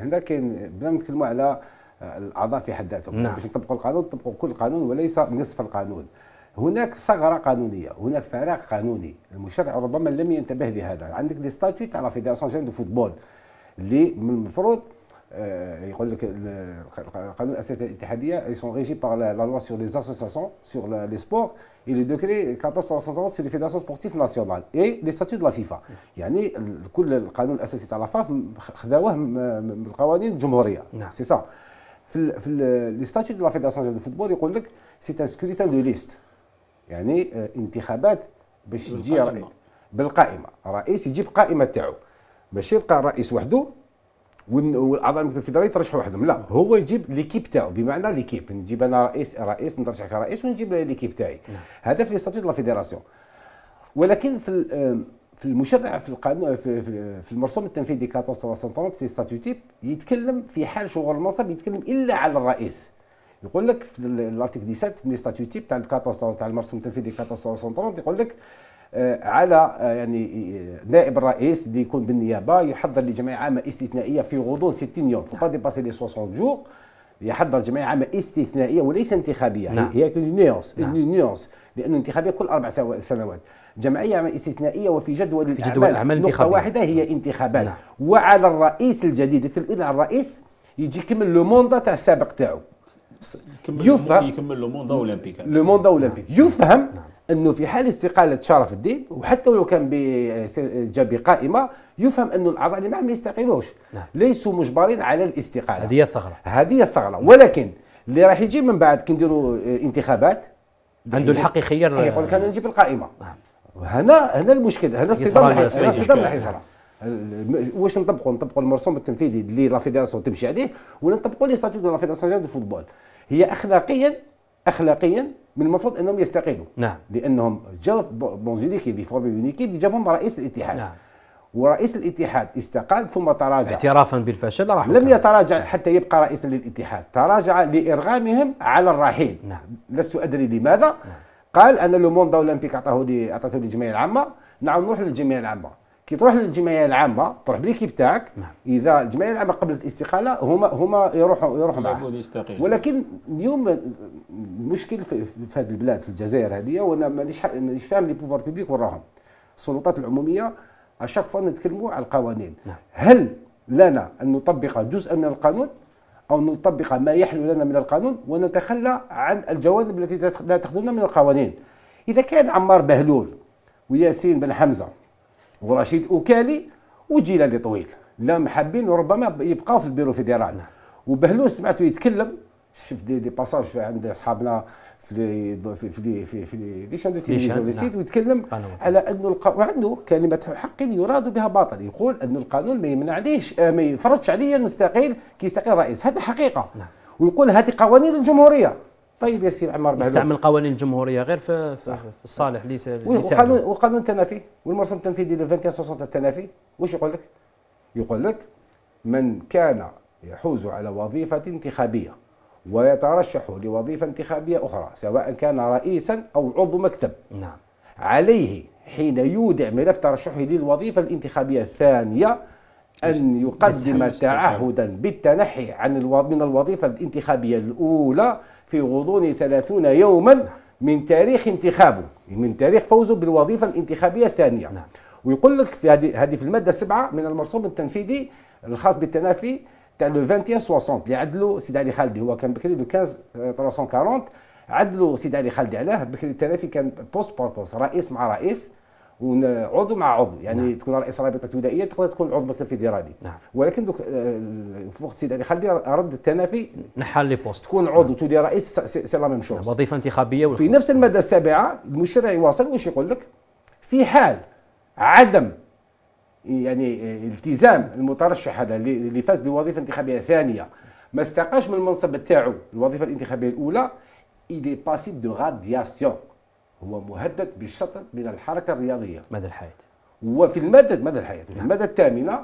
هنا كاين بلا ما نتكلموا على آه، الاعضاء في حد ذاتهم نعم. باش نطبقوا القانون نطبقوا كل قانون وليس نصف القانون هناك ثغره قانونيه هناك فراغ قانوني المشرع ربما لم ينتبه لهذا عندك دي ستاتوت تاع لا فيدراسيون دو فوتبول اللي من المفروض يقول لك القانون الاساسي الاتحاديه اي سون ريجي par لا لوا سور لي les سور لي سبور اي sports دوكري 1460 sur لي فيداسيون سبورتيف ناسيونال اي لي statuts دو لا فيفا يعني كل القانون الاساسي تاع لا خداوه من القوانين الجمهوريه نعم سي سا في في لي ستاتيو دو لا فيداسيون دو فوتبول يقول لك سي ان سكريتان دو ليست يعني انتخابات باش يجي بالقائمه رئيس يجيب قائمه تاعو ماشي يلقى الرئيس وحده والاعضاء المكتب الفيدرالي يترشحوا وحدهم لا هو يجيب ليكيب تاعو بمعنى ليكيب نجيب انا رئيس رئيس نترشح كرئيس ونجيب ليكيب تاعي نعم. هذا في ستاتيو لا فيدراسيون ولكن في في المشرع في القانون في, في المرسوم التنفيذي 1430 في ستاتيو تيب يتكلم في حال شغل المنصب يتكلم الا على الرئيس يقول لك في الارتيكل 17 من ستاتيو تيب تاع 14 تاع المرسوم التنفيذي 1430 يقول لك آه، على آه، يعني آه، نائب الرئيس اللي يكون بالنيابه يحضر لجمعيه عامه استثنائيه في غضون 60 يوم فو با ديباسي لي 60 جور يحضر جمعيه عامه استثنائيه وليس انتخابيه نعم. هي نيونس نعم. نيونس لان انتخابيه كل اربع سنوات جمعيه عامه استثنائيه وفي جدول في جدول الاعمال نقطه واحده هي نعم. انتخابات نعم. وعلى الرئيس الجديد على الرئيس يجي يكمل لو موندا تاع السابق تاعو يفهم يكمل لو موندا اولمبيك لو موندا نعم. اولمبيك يفهم نعم. انه في حال استقاله شرف الدين وحتى ولو كان جاب بقائمه يفهم أن الاعضاء اللي معهم ما يستقيلوش نعم. ليسوا مجبرين على الاستقاله هذه الثغره هذه الثغره ولكن اللي راح يجي من بعد كي نديروا آه، انتخابات عنده الحق يخير إيه، يقول لك انا نجيب القائمه نعم. هنا هنا المشكل هنا الصدام هنا الصدام راح يصرى واش نطبقوا نطبقوا المرسوم التنفيذي اللي لا فيدراسيون تمشي عليه ولا نطبقوا لي ستاتيو دو لا فيدراسيون دو فوتبول هي اخلاقيا اخلاقيا من المفروض انهم يستقيلوا نعم لانهم جاوا بونزيليكي بفورم يونيكي جابهم رئيس الاتحاد نعم ورئيس الاتحاد استقال ثم تراجع اعترافا بالفشل راح لم يتراجع نعم. حتى يبقى رئيسا للاتحاد تراجع لارغامهم على الرحيل نعم. لست ادري لماذا نعم. قال ان لو اولمبيك اعطاه لي اعطته للجمعيه العامه نعم نروح للجمعيه العامه كي تروح للجمعيه العامه تروح بالكيب تاعك نعم. اذا الجمعيه العامه قبل الاستقاله هما هما يروحوا يروحوا معاه ولكن اليوم المشكل في, في هذه البلاد في الجزائر هذه وانا مانيش مانيش فاهم لي بوفوار بوبليك وراهم السلطات العموميه اشاك فوا نتكلموا على القوانين نعم. هل لنا ان نطبق جزءا من القانون او نطبق ما يحلو لنا من القانون ونتخلى عن الجوانب التي لا تخدمنا من القوانين اذا كان عمار بهلول وياسين بن حمزه ورشيد اوكالي وجيلالي طويل لا محبين وربما يبقاو في البيرو فيدرال وبهلوس سمعته يتكلم شفت دي, دي باساج عند اصحابنا في لي في لي في في لي شان تيليفزيون لي سيت ويتكلم على انه الق... وعنده كلمه حق يراد بها باطل يقول ان القانون ما يمنعنيش آه، ما يفرضش عليا نستقيل كي يستقيل رئيس هذا حقيقه نعم. ويقول هذه قوانين الجمهوريه طيب يا سي عمار معلوم يستعمل قوانين الجمهوريه غير في صح الصالح ليس وقانون وقانون التنافي والمرسم التنفيذي ل 2260 التنافي واش يقول لك؟ يقول لك من كان يحوز على وظيفه انتخابيه ويترشح لوظيفه انتخابيه اخرى سواء كان رئيسا او عضو مكتب نعم عليه حين يودع ملف ترشحه للوظيفه الانتخابيه الثانيه أن يقدم تعهدا بالتنحي عن الو... من الوظيفة الانتخابية الأولى في غضون ثلاثون يوما من تاريخ انتخابه يعني من تاريخ فوزه بالوظيفة الانتخابية الثانية نعم. ويقول لك في هذه هذه في المادة السبعة من المرسوم التنفيذي الخاص بالتنافي تاع لو 2160 اللي عدلوا سيد علي خالدي هو كان بكري لو 15 340 عدلوا سيد علي خالدي علاه بكري التنافي كان بوست بار بوست رئيس مع رئيس عضو مع عضو يعني نعم. تكون رئيس رابطه ولائيه تقدر تكون عضو مكتب فيدرالي نعم. ولكن دوك آه، في وقت علي خالدي رد التنافي نحل لي بوست تكون عضو نعم. تولي رئيس سي لا ميم شوز وظيفه انتخابيه في نفس الماده السابعه المشرع يواصل واش يقول لك في حال عدم يعني آه، التزام المترشح هذا اللي فاز بوظيفه انتخابيه ثانيه ما استقاش من المنصب تاعو الوظيفه الانتخابيه الاولى اي دي باسيب دو غادياسيون هو مهدد بالشطر من الحركه الرياضيه مدى الحياه وفي المدى مدى الحياه في نعم. المدى الثامنه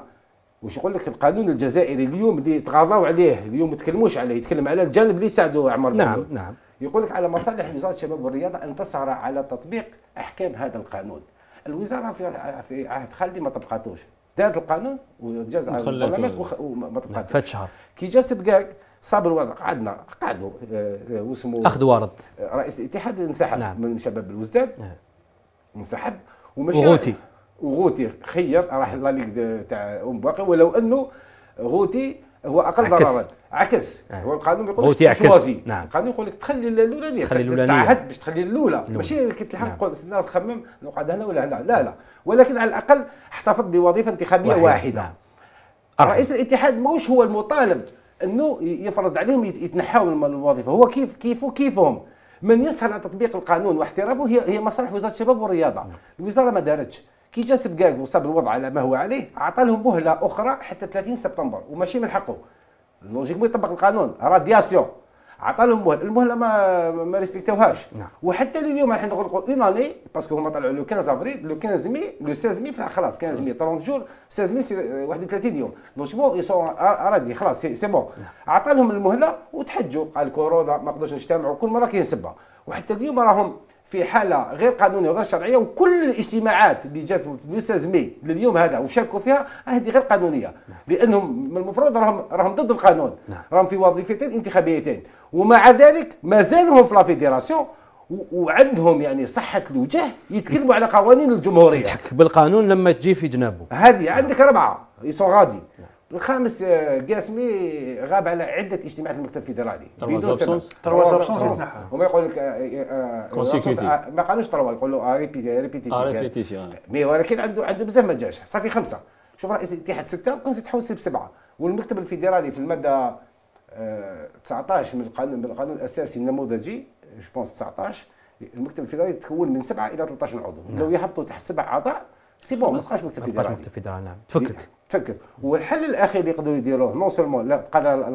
واش يقول لك القانون الجزائري اليوم اللي تغاضوا عليه اليوم ما تكلموش عليه يتكلم على الجانب اللي ساعده عمر نعم بلو. نعم يقول لك على مصالح وزاره الشباب والرياضه ان تسعى على تطبيق احكام هذا القانون الوزاره في في عهد خالدي ما طبقاتوش دار القانون وجاز على البرلمان وما تبقاش نعم، فات شهر كي جا سبقاك صاب الوضع قعدنا قعدوا آه، آه، واسمه اخذ ورد آه، رئيس الاتحاد انسحب نعم. من شباب الوزداد نعم. انسحب ومشى وغوتي وغوتي خير راح لا ليغ تاع ام باقي ولو انه غوتي هو اقل ضررا عكس أيه. هو القانون بيقول لك تشوازي نعم. القانون يقول لك تخلي الاولانيه تخلي الاولانيه تعهد باش تخلي الاولى ماشي كي تلحق نعم. تقول تخمم نقعد هنا ولا هنا لا لا ولكن على الاقل احتفظ بوظيفه انتخابيه واحد. واحده نعم. رئيس الاتحاد ماهوش هو المطالب انه يفرض عليهم يتنحوا من الوظيفه هو كيف كيفه كيفهم من يسهل على تطبيق القانون واحترامه هي هي مصالح وزاره الشباب والرياضه نعم. الوزاره ما دارتش كي جا سبقاق وصاب الوضع على ما هو عليه عطى لهم مهله اخرى حتى 30 سبتمبر وماشي من حقه لوجيكمون يطبق القانون راديياسيون عطى لهم مهله المهله ما ما ريسبكتوهاش نعم. وحتى لليوم احنا نغلقوا اون اني باسكو هما طلعوا لو 15 افريل لو 15 مي لو 16 مي خلاص 15 مي 30 جور 16 مي 31 يوم دونك بون اي سون خلاص سي بون عطى لهم المهله وتحجوا قال كورونا ما نقدرش نجتمعوا كل مره كينسبها وحتى اليوم راهم في حاله غير قانونيه وغير شرعيه وكل الاجتماعات اللي جات مستزمي لليوم هذا وشاركوا فيها هذه غير قانونيه لانهم من المفروض راهم راهم ضد القانون نعم. راهم في وظيفتين انتخابيتين ومع ذلك مازالهم في لافيديراسيون وعندهم يعني صحه الوجه يتكلموا على قوانين الجمهوريه يتحكك بالقانون لما تجي في جنابه هذه عندك اربعه يسون غادي نعم. الخامس آه، قاسمي غاب على عده اجتماعات المكتب الفيدرالي بدون سبب تروا هما يقول لك آه، آه، ما قالوش تروا يقول له ريبيتيتيف مي ولكن عنده عنده بزاف ما جاش صافي خمسه شوف رئيس الاتحاد سته كونسي تحوس بسبعه والمكتب الفيدرالي في الماده 19 من القانون من القانون الاساسي النموذجي جو بونس 19 المكتب الفيدرالي تكون من سبعه الى 13 عضو لو يهبطوا تحت سبع اعضاء سي بون ما تبقاش مكتب فيدرالي ما مكتب فيدرالي نعم تفكك تفكر والحل الاخير اللي يقدروا يديروه نو سولمون لا قادر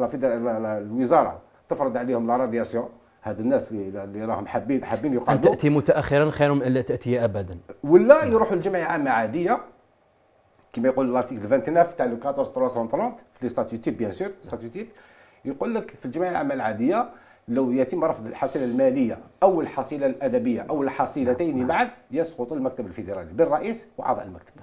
الوزاره تفرض عليهم لا هاد الناس اللي اللي راهم حابين حابين يقعدوا ان تاتي متاخرا خير من الا تاتي ابدا ولا نعم. يروحوا لجمعيه عامه عاديه كما يقول لارتيكل 29 تاع لو 330 في لي ستاتيو تيب بيان سور ستاتيو تيب يقول لك في الجمعيه العامه العاديه لو يتم رفض الحصيلة المالية أو الحصيلة الأدبية أو الحصيلتين معا نعم. يسقط المكتب الفيدرالي بالرئيس وأعضاء المكتب